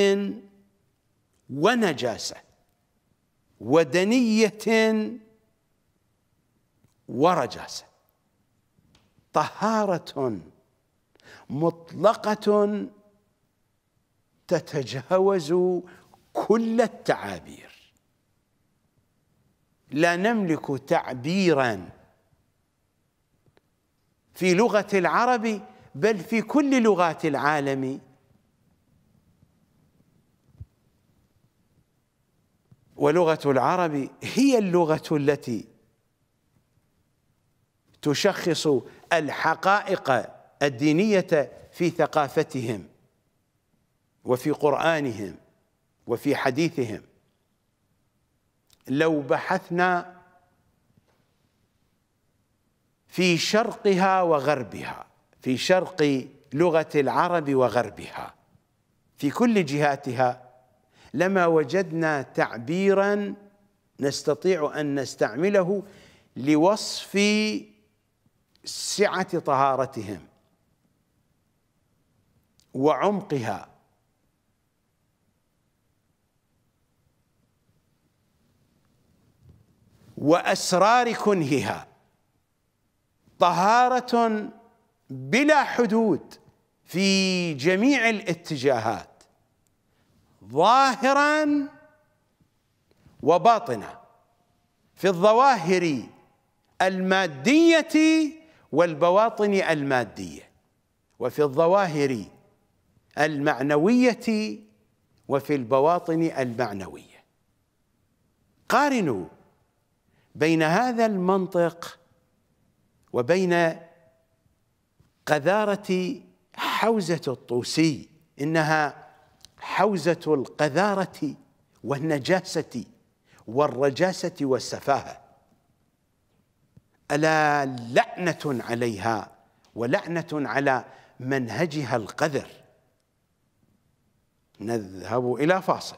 ونجاسة ودنية ورجاسة طهارة مطلقة تتجاوز كل التعابير لا نملك تعبيرا في لغة العرب بل في كل لغات العالم ولغة العرب هي اللغة التي تشخص الحقائق الدينية في ثقافتهم وفي قرآنهم وفي حديثهم لو بحثنا في شرقها وغربها في شرق لغه العرب وغربها في كل جهاتها لما وجدنا تعبيرا نستطيع ان نستعمله لوصف سعه طهارتهم وعمقها وأسرار كنهها طهارة بلا حدود في جميع الاتجاهات ظاهرا وباطنا في الظواهر المادية والبواطن المادية وفي الظواهر المعنوية وفي البواطن المعنوية قارنوا بين هذا المنطق وبين قذارة حوزة الطوسي إنها حوزة القذارة والنجاسة والرجاسة والسفاهة ألا لعنة عليها ولعنة على منهجها القذر نذهب إلى فاصل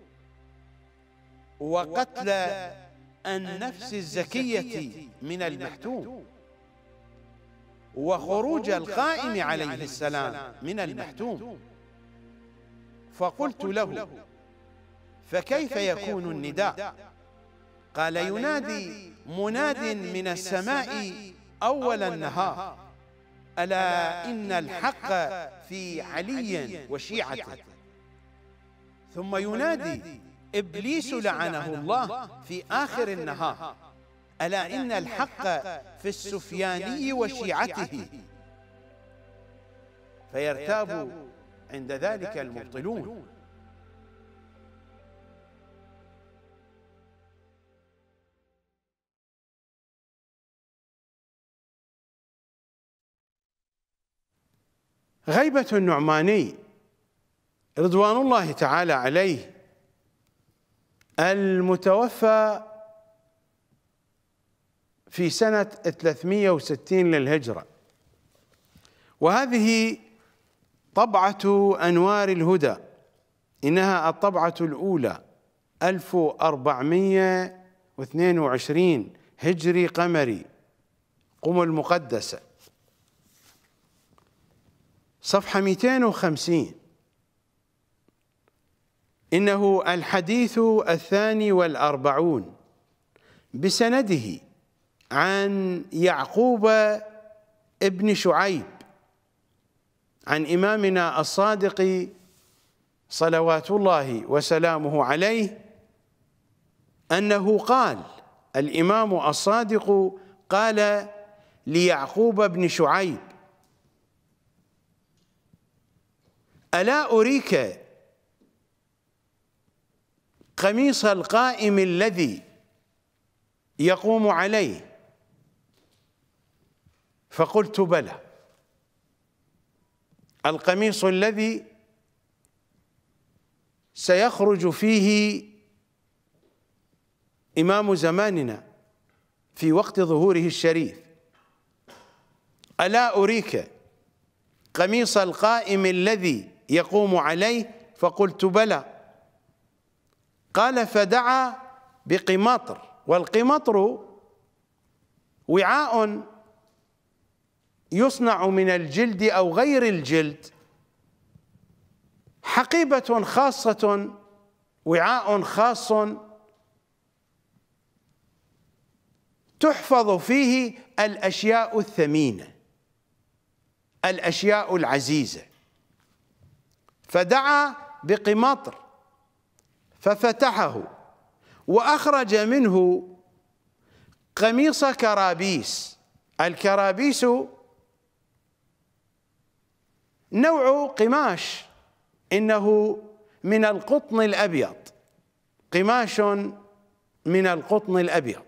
وقتل النفس الزكية من المحتوم وخروج القائم عليه السلام من المحتوم فقلت له فكيف يكون النداء قال ينادي مناد من السماء أول النهار ألا إن الحق في علي وشيعته ثم ينادي إبليس لعنه الله في آخر النهار ألا إن الحق في السفياني وشيعته فيرتاب عند ذلك المبطلون غيبة النعماني رضوان الله تعالى عليه المتوفى في سنة 360 للهجرة وهذه طبعة أنوار الهدى إنها الطبعة الأولى 1422 هجري قمري قم المقدسة صفحة 250 إنه الحديث الثاني والأربعون بسنده عن يعقوب ابن شعيب عن إمامنا الصادق صلوات الله وسلامه عليه أنه قال الإمام الصادق قال ليعقوب بن شعيب ألا أريك قميص القائم الذي يقوم عليه فقلت بلى القميص الذي سيخرج فيه إمام زماننا في وقت ظهوره الشريف ألا أريك قميص القائم الذي يقوم عليه فقلت بلى قال فدعا بقمطر والقمطر وعاء يصنع من الجلد أو غير الجلد حقيبة خاصة وعاء خاص تحفظ فيه الأشياء الثمينة الأشياء العزيزة فدعا بقمطر ففتحه وأخرج منه قميص كرابيس الكرابيس نوع قماش إنه من القطن الأبيض قماش من القطن الأبيض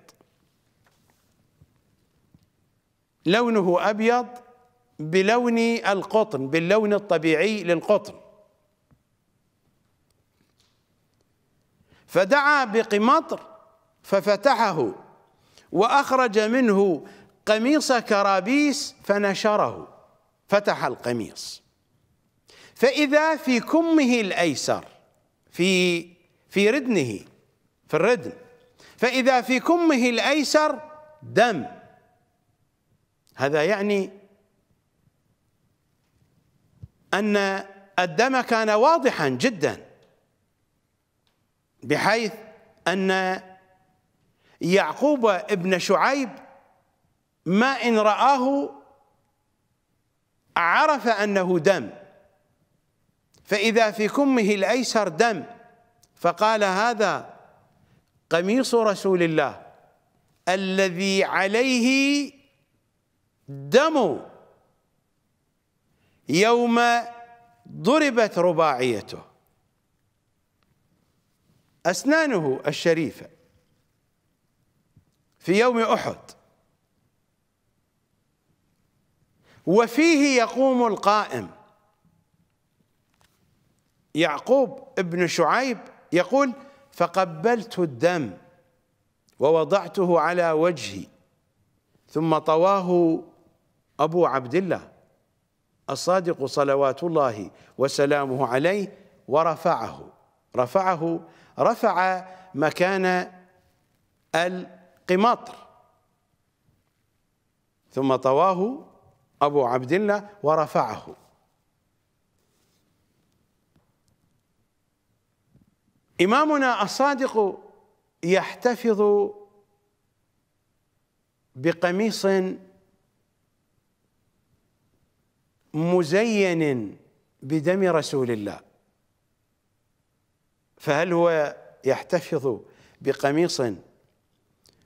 لونه أبيض بلون القطن باللون الطبيعي للقطن فدعا بقمطر ففتحه وأخرج منه قميص كرابيس فنشره فتح القميص فإذا في كمه الأيسر في في ردنه في الردن فإذا في كمه الأيسر دم هذا يعني أن الدم كان واضحا جدا بحيث أن يعقوب ابن شعيب ما إن رآه عرف أنه دم فإذا في كمه الأيسر دم فقال هذا قميص رسول الله الذي عليه دم يوم ضربت رباعيته أسنانه الشريفة في يوم أحد وفيه يقوم القائم يعقوب ابن شعيب يقول فقبلت الدم ووضعته على وجهي ثم طواه أبو عبد الله الصادق صلوات الله وسلامه عليه ورفعه رفعه رفع مكان القماطر ثم طواه أبو عبد الله ورفعه إمامنا الصادق يحتفظ بقميص مزين بدم رسول الله فهل هو يحتفظ بقميص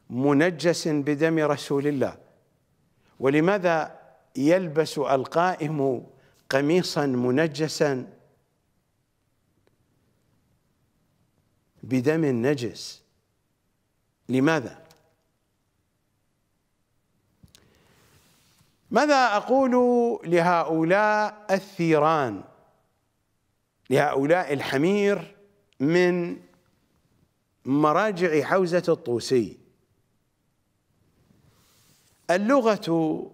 منجس بدم رسول الله ولماذا يلبس القائم قميصا منجسا بدم نجس لماذا ماذا اقول لهؤلاء الثيران لهؤلاء الحمير من مراجع حوزة الطوسي اللغة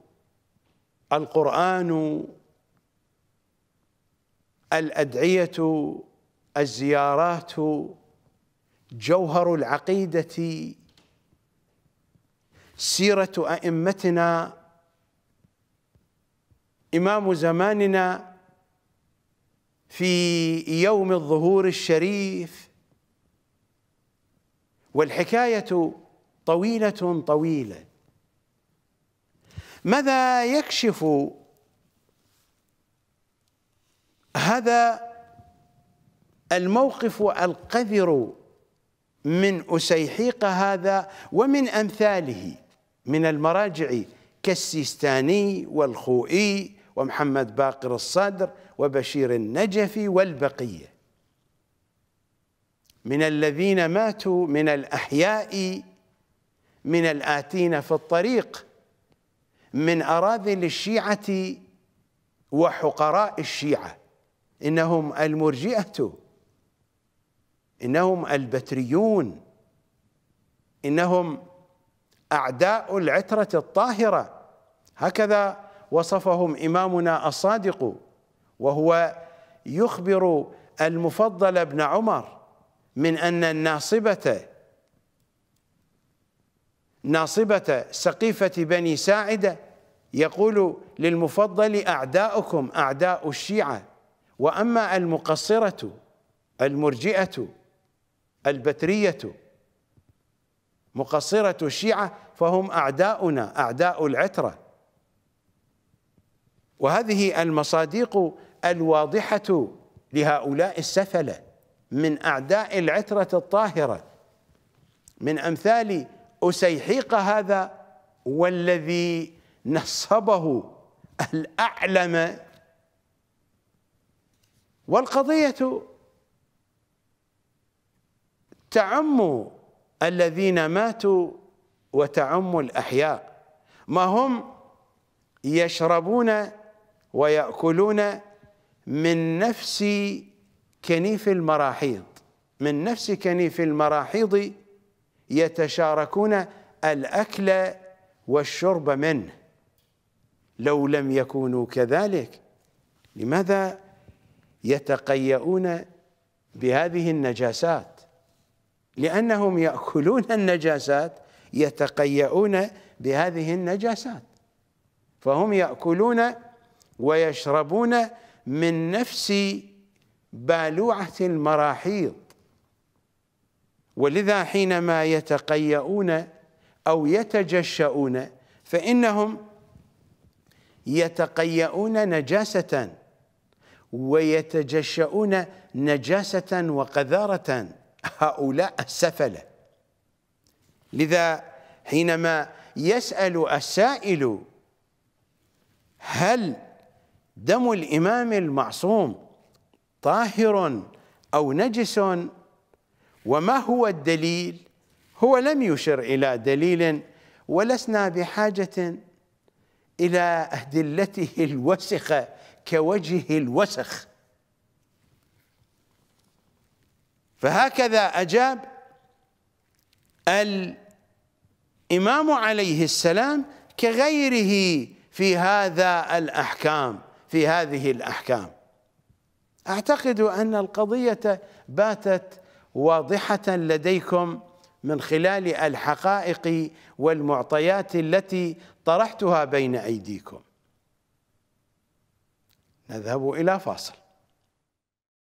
القرآن الأدعية الزيارات جوهر العقيدة سيرة أئمتنا إمام زماننا في يوم الظهور الشريف والحكايه طويله طويله ماذا يكشف هذا الموقف القذر من أسيحيق هذا ومن أمثاله من المراجع كالسيستاني والخوئي ومحمد باقر الصدر وبشير النجفي والبقية من الذين ماتوا من الأحياء من الآتين في الطريق من أراذل الشيعة وحقراء الشيعة إنهم المرجئة إنهم البتريون إنهم أعداء العترة الطاهرة هكذا وصفهم إمامنا الصادق وهو يخبر المفضل بن عمر من أن الناصبة ناصبة سقيفة بني ساعدة يقول للمفضل أعداؤكم أعداء الشيعة وأما المقصرة المرجئة البترية مقصرة الشيعة فهم أعداؤنا أعداء العترة وهذه المصادق الواضحة لهؤلاء السفلة من أعداء العترة الطاهرة من أمثال أسيحيق هذا والذي نصبه الأعلم والقضية تعم الذين ماتوا وتعم الأحياء ما هم يشربون ويأكلون من نفس كنيف المراحيض من نفس كنيف المراحيض يتشاركون الأكل والشرب منه لو لم يكونوا كذلك لماذا يتقيؤون بهذه النجاسات لأنهم يأكلون النجاسات يتقيؤون بهذه النجاسات فهم يأكلون ويشربون من نفس بالوعة المراحيض ولذا حينما يتقيؤون أو يتجشؤون فإنهم يتقيؤون نجاسة ويتجشؤون نجاسة وقذارة هؤلاء السفلة لذا حينما يسأل السائل هل دم الإمام المعصوم طاهر أو نجس وما هو الدليل هو لم يشر إلى دليل ولسنا بحاجة إلى أهدلته الوسخة كوجه الوسخ فهكذا أجاب الإمام عليه السلام كغيره في هذا الأحكام في هذه الأحكام أعتقد أن القضية باتت واضحة لديكم من خلال الحقائق والمعطيات التي طرحتها بين أيديكم نذهب إلى فاصل